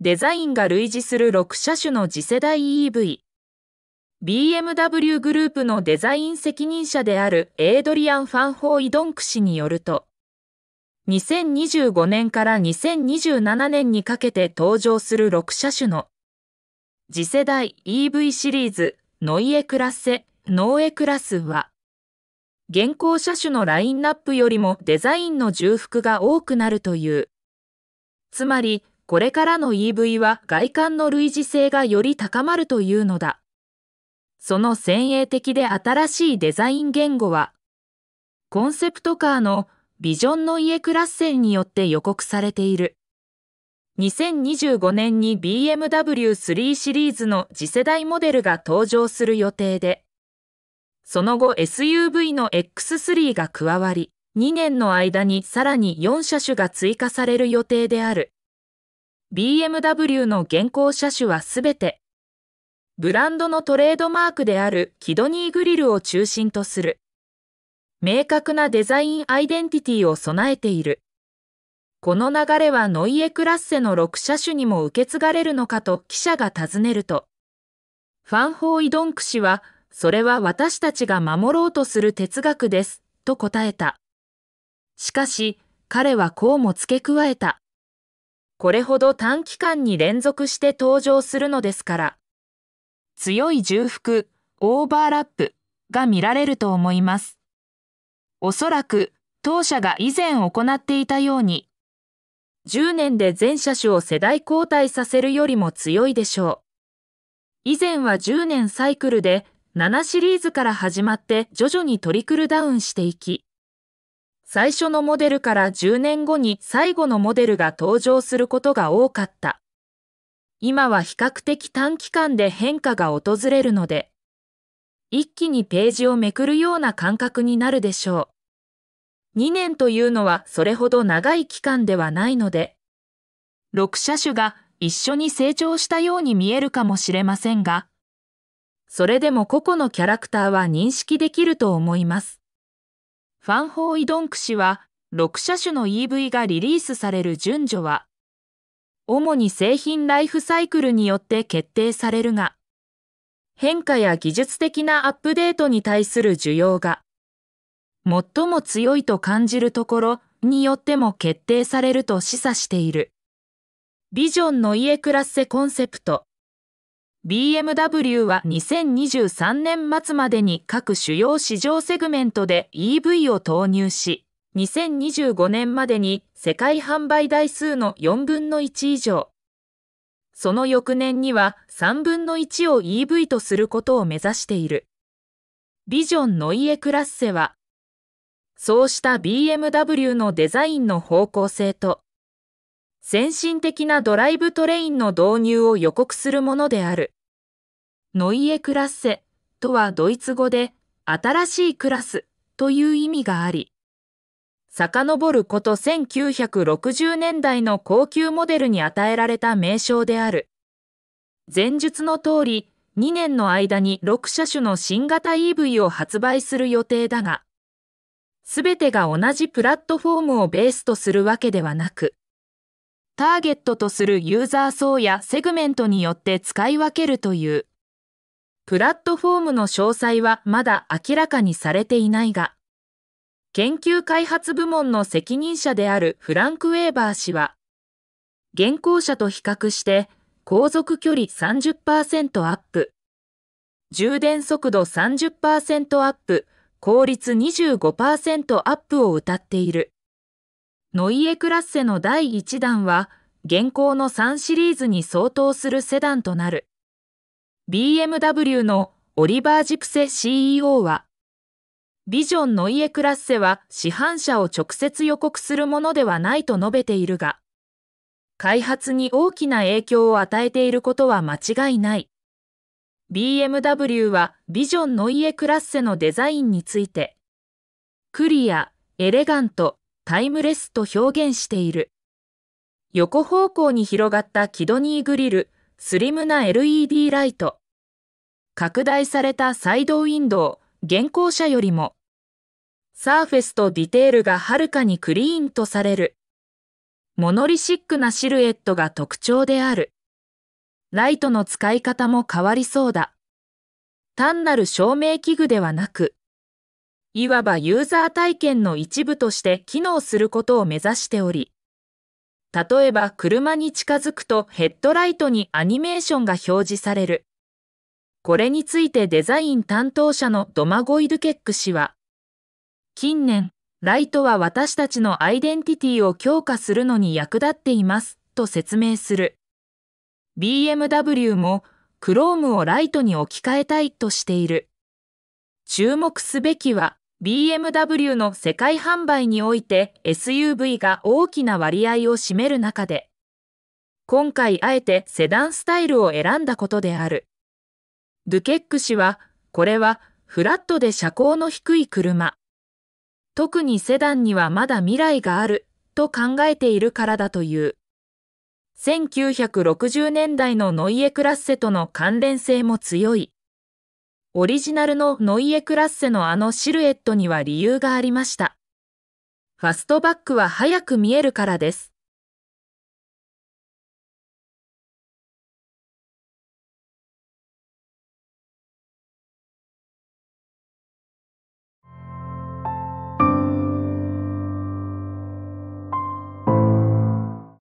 デザインが類似する6車種の次世代 EV。BMW グループのデザイン責任者であるエイドリアン・ファンホーイ・ドンク氏によると、2025年から2027年にかけて登場する6車種の次世代 EV シリーズノイエクラッセ、ノーエクラスは、現行車種のラインナップよりもデザインの重複が多くなるという。つまり、これからの EV は外観の類似性がより高まるというのだ。その先鋭的で新しいデザイン言語は、コンセプトカーのビジョンの家クラッセによって予告されている。2025年に BMW 3シリーズの次世代モデルが登場する予定で、その後 SUV の X3 が加わり、2年の間にさらに4車種が追加される予定である。BMW の現行車種はすべて、ブランドのトレードマークであるキドニーグリルを中心とする、明確なデザインアイデンティティを備えている。この流れはノイエクラッセの6車種にも受け継がれるのかと記者が尋ねると、ファンホーイドンク氏は、それは私たちが守ろうとする哲学です、と答えた。しかし、彼はこうも付け加えた。これほど短期間に連続して登場するのですから、強い重複、オーバーラップが見られると思います。おそらく当社が以前行っていたように、10年で全車種を世代交代させるよりも強いでしょう。以前は10年サイクルで7シリーズから始まって徐々にトリクルダウンしていき、最初のモデルから10年後に最後のモデルが登場することが多かった。今は比較的短期間で変化が訪れるので、一気にページをめくるような感覚になるでしょう。2年というのはそれほど長い期間ではないので、6車種が一緒に成長したように見えるかもしれませんが、それでも個々のキャラクターは認識できると思います。ファンホーイ・ドンク氏は、6車種の EV がリリースされる順序は、主に製品ライフサイクルによって決定されるが、変化や技術的なアップデートに対する需要が、最も強いと感じるところによっても決定されると示唆している。ビジョンの家クラッセコンセプト。BMW は2023年末までに各主要市場セグメントで EV を投入し、2025年までに世界販売台数の4分の1以上、その翌年には3分の1を EV とすることを目指している。ビジョンノイエクラッセは、そうした BMW のデザインの方向性と、先進的なドライブトレインの導入を予告するものである。ノイエクラッセとはドイツ語で新しいクラスという意味があり、遡ること1960年代の高級モデルに与えられた名称である。前述の通り、2年の間に6車種の新型 EV を発売する予定だが、すべてが同じプラットフォームをベースとするわけではなく、ターゲットとするユーザー層やセグメントによって使い分けるという。プラットフォームの詳細はまだ明らかにされていないが、研究開発部門の責任者であるフランク・ウェーバー氏は、現行車と比較して航続距離30%アップ、充電速度30%アップ、効率25%アップを謳っている。ノイエクラッセの第1弾は、現行の3シリーズに相当するセダンとなる。BMW のオリバー・ジプセ CEO は、ビジョンノイエクラッセは市販車を直接予告するものではないと述べているが、開発に大きな影響を与えていることは間違いない。BMW はビジョンノイエクラッセのデザインについて、クリア、エレガント、タイムレスと表現している。横方向に広がったキドニーグリル、スリムな LED ライト。拡大されたサイドウィンドウ、現行車よりも、サーフェスとディテールがはるかにクリーンとされる。モノリシックなシルエットが特徴である。ライトの使い方も変わりそうだ。単なる照明器具ではなく、いわばユーザー体験の一部として機能することを目指しており、例えば車に近づくとヘッドライトにアニメーションが表示される。これについてデザイン担当者のドマゴイルケック氏は、近年、ライトは私たちのアイデンティティを強化するのに役立っています、と説明する。BMW も Chrome をライトに置き換えたいとしている。注目すべきは、BMW の世界販売において SUV が大きな割合を占める中で、今回あえてセダンスタイルを選んだことである。ドゥケック氏は、これはフラットで車高の低い車。特にセダンにはまだ未来があると考えているからだという。1960年代のノイエ・クラッセとの関連性も強い。オリジナルのノイエクラッセのあのシルエットには理由がありました。ファストバックは早く見えるからです。